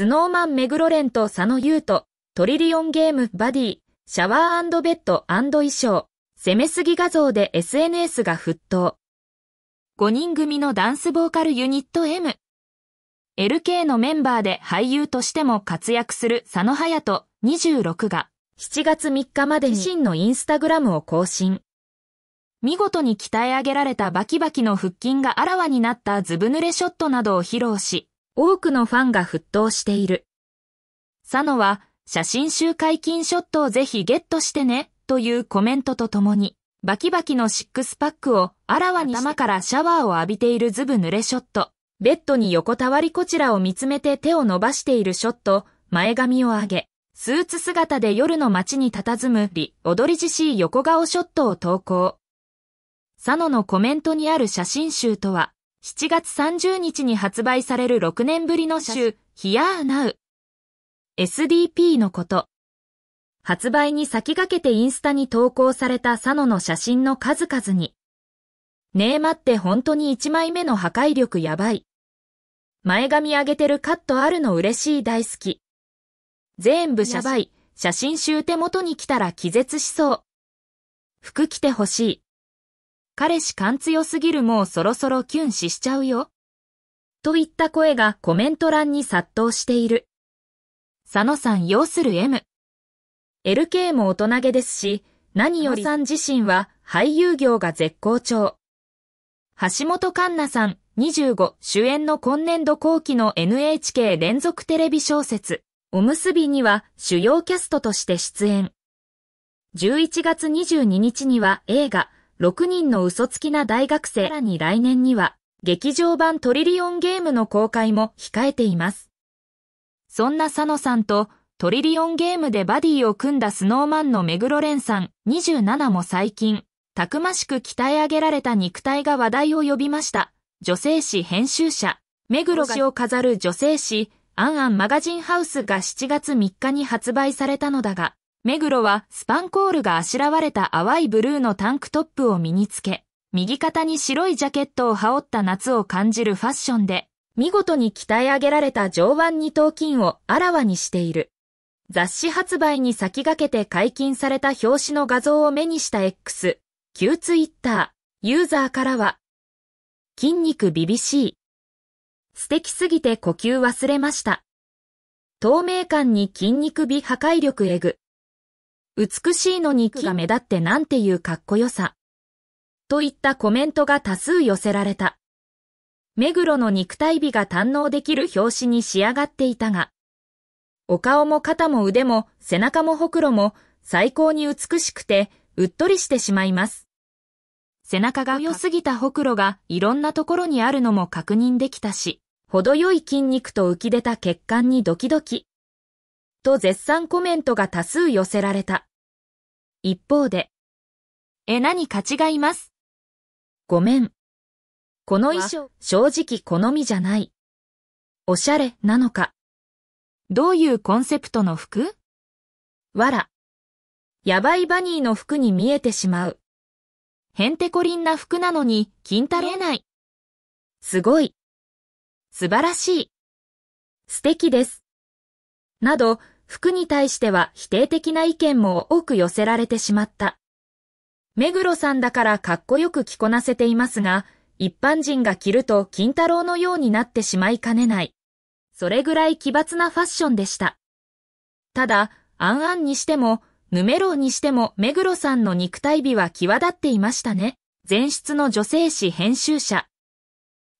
スノーマン目黒蓮と佐野優斗、トリリオンゲームバディ、シャワーベッド衣装、攻めすぎ画像で SNS が沸騰。5人組のダンスボーカルユニット M。LK のメンバーで俳優としても活躍する佐野隼人26が、7月3日まで自身のインスタグラムを更新。見事に鍛え上げられたバキバキの腹筋があらわになったずぶ濡れショットなどを披露し、多くのファンが沸騰している。佐野は写真集解禁ショットをぜひゲットしてねというコメントとともに、バキバキのシックスパックをあらわに頭からシャワーを浴びているズブ濡れショット、ベッドに横たわりこちらを見つめて手を伸ばしているショット、前髪を上げ、スーツ姿で夜の街に佇むり、踊りじしい横顔ショットを投稿。佐野のコメントにある写真集とは、7月30日に発売される6年ぶりの週、Here Now。SDP のこと。発売に先駆けてインスタに投稿された佐野の写真の数々に。ねえ待って本当に1枚目の破壊力やばい。前髪上げてるカットあるの嬉しい大好き。全部ゃばい。写真集手元に来たら気絶しそう。服着てほしい。彼氏感強すぎるもうそろそろキュンししちゃうよ。といった声がコメント欄に殺到している。佐野さん要する M。LK も大人げですし、何よりさん自身は俳優業が絶好調。橋本環奈さん25主演の今年度後期の NHK 連続テレビ小説、おむすびには主要キャストとして出演。11月22日には映画、6人の嘘つきな大学生らに来年には、劇場版トリリオンゲームの公開も控えています。そんな佐野さんと、トリリオンゲームでバディを組んだスノーマンの目黒蓮さん27も最近、たくましく鍛え上げられた肉体が話題を呼びました。女性誌編集者、目黒氏を飾る女性誌、アンアンマガジンハウスが7月3日に発売されたのだが、目黒はスパンコールがあしらわれた淡いブルーのタンクトップを身につけ、右肩に白いジャケットを羽織った夏を感じるファッションで、見事に鍛え上げられた上腕二頭筋をあらわにしている。雑誌発売に先駆けて解禁された表紙の画像を目にした X、旧ツイッター、ユーザーからは、筋肉ビビしい。素敵すぎて呼吸忘れました。透明感に筋肉美破壊力エグ。美しいのに木が目立ってなんていうかっこよさ。といったコメントが多数寄せられた。目黒の肉体美が堪能できる表紙に仕上がっていたが、お顔も肩も腕も背中もほくろも最高に美しくてうっとりしてしまいます。背中が良すぎたほくろがいろんなところにあるのも確認できたし、程よい筋肉と浮き出た血管にドキドキ。と絶賛コメントが多数寄せられた。一方で、え、何か違います。ごめん。この衣装、正直好みじゃない。おしゃれなのか。どういうコンセプトの服わら。やばいバニーの服に見えてしまう。へんてこりんな服なのに、金太郎ない。すごい。素晴らしい。素敵です。など、服に対しては否定的な意見も多く寄せられてしまった。目黒さんだからかっこよく着こなせていますが、一般人が着ると金太郎のようになってしまいかねない。それぐらい奇抜なファッションでした。ただ、アンアンにしても、ヌメローにしても目黒さんの肉体美は際立っていましたね。前出の女性誌編集者。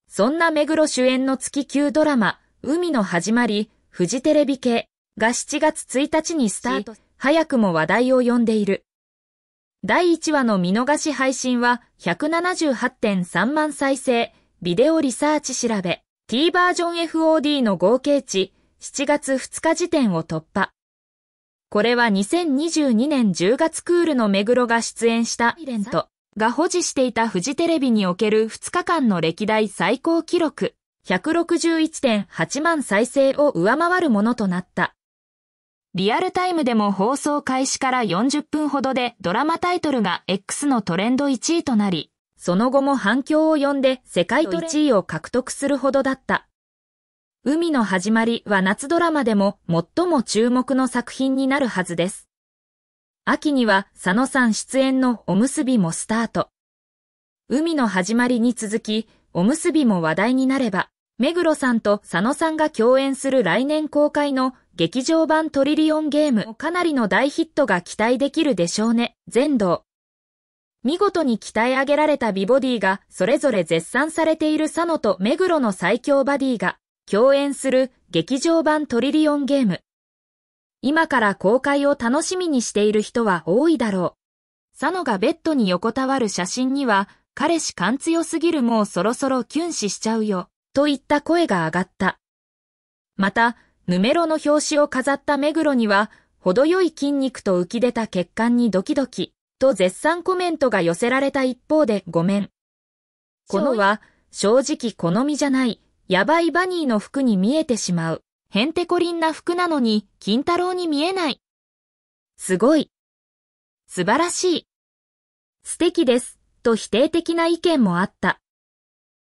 そんな目黒主演の月級ドラマ、海の始まり、フジテレビ系、が7月1日にスタート、早くも話題を呼んでいる。第1話の見逃し配信は178.3万再生、ビデオリサーチ調べ、T バージョン FOD の合計値、7月2日時点を突破。これは2022年10月クールの目黒が出演したイベントが保持していたフジテレビにおける2日間の歴代最高記録161.8万再生を上回るものとなった。リアルタイムでも放送開始から40分ほどでドラマタイトルが X のトレンド1位となり、その後も反響を呼んで世界と1位を獲得するほどだった。海の始まりは夏ドラマでも最も注目の作品になるはずです。秋には佐野さん出演のおむすびもスタート。海の始まりに続き、おむすびも話題になれば、目黒さんと佐野さんが共演する来年公開の劇場版トリリオンゲームかなりの大ヒットが期待できるでしょうね、全道。見事に鍛え上げられた美ボディがそれぞれ絶賛されている佐野と目黒の最強バディが共演する劇場版トリリオンゲーム。今から公開を楽しみにしている人は多いだろう。佐野がベッドに横たわる写真には彼氏感強すぎるもうそろそろキュン死しちゃうよといった声が上がった。また、ヌメロの表紙を飾った目黒には、程よい筋肉と浮き出た血管にドキドキ、と絶賛コメントが寄せられた一方でごめん。このは、正直好みじゃない、やばいバニーの服に見えてしまう。ヘンテコリンな服なのに、金太郎に見えない。すごい。素晴らしい。素敵です、と否定的な意見もあった。